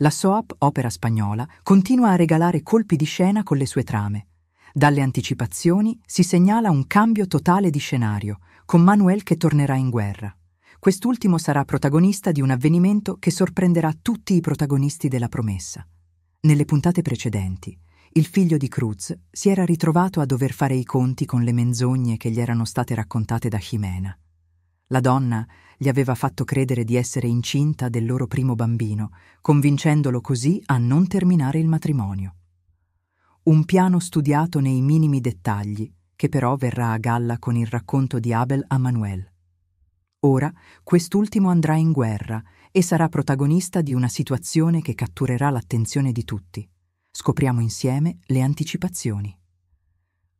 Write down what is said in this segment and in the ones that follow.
La Soap Opera Spagnola continua a regalare colpi di scena con le sue trame. Dalle anticipazioni si segnala un cambio totale di scenario, con Manuel che tornerà in guerra. Quest'ultimo sarà protagonista di un avvenimento che sorprenderà tutti i protagonisti della promessa. Nelle puntate precedenti, il figlio di Cruz si era ritrovato a dover fare i conti con le menzogne che gli erano state raccontate da Jimena. La donna gli aveva fatto credere di essere incinta del loro primo bambino, convincendolo così a non terminare il matrimonio. Un piano studiato nei minimi dettagli, che però verrà a galla con il racconto di Abel a Manuel. Ora quest'ultimo andrà in guerra e sarà protagonista di una situazione che catturerà l'attenzione di tutti. Scopriamo insieme le anticipazioni.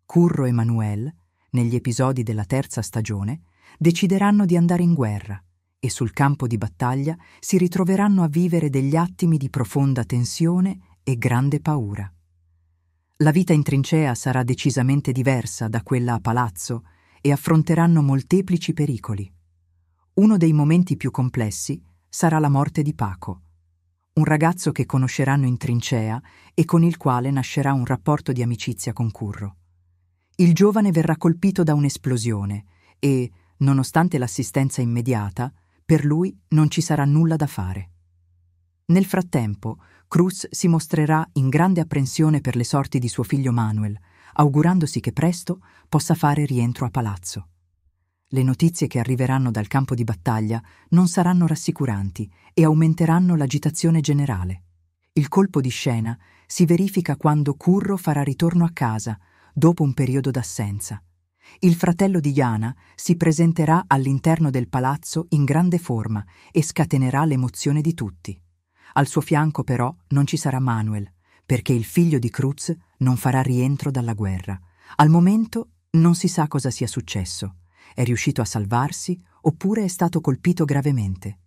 Curro e Manuel, negli episodi della terza stagione, decideranno di andare in guerra e sul campo di battaglia si ritroveranno a vivere degli attimi di profonda tensione e grande paura. La vita in trincea sarà decisamente diversa da quella a palazzo e affronteranno molteplici pericoli. Uno dei momenti più complessi sarà la morte di Paco, un ragazzo che conosceranno in trincea e con il quale nascerà un rapporto di amicizia con Curro. Il giovane verrà colpito da un'esplosione e, Nonostante l'assistenza immediata, per lui non ci sarà nulla da fare. Nel frattempo, Cruz si mostrerà in grande apprensione per le sorti di suo figlio Manuel, augurandosi che presto possa fare rientro a palazzo. Le notizie che arriveranno dal campo di battaglia non saranno rassicuranti e aumenteranno l'agitazione generale. Il colpo di scena si verifica quando Curro farà ritorno a casa, dopo un periodo d'assenza il fratello di Jana si presenterà all'interno del palazzo in grande forma e scatenerà l'emozione di tutti. Al suo fianco però non ci sarà Manuel, perché il figlio di Cruz non farà rientro dalla guerra. Al momento non si sa cosa sia successo. È riuscito a salvarsi oppure è stato colpito gravemente.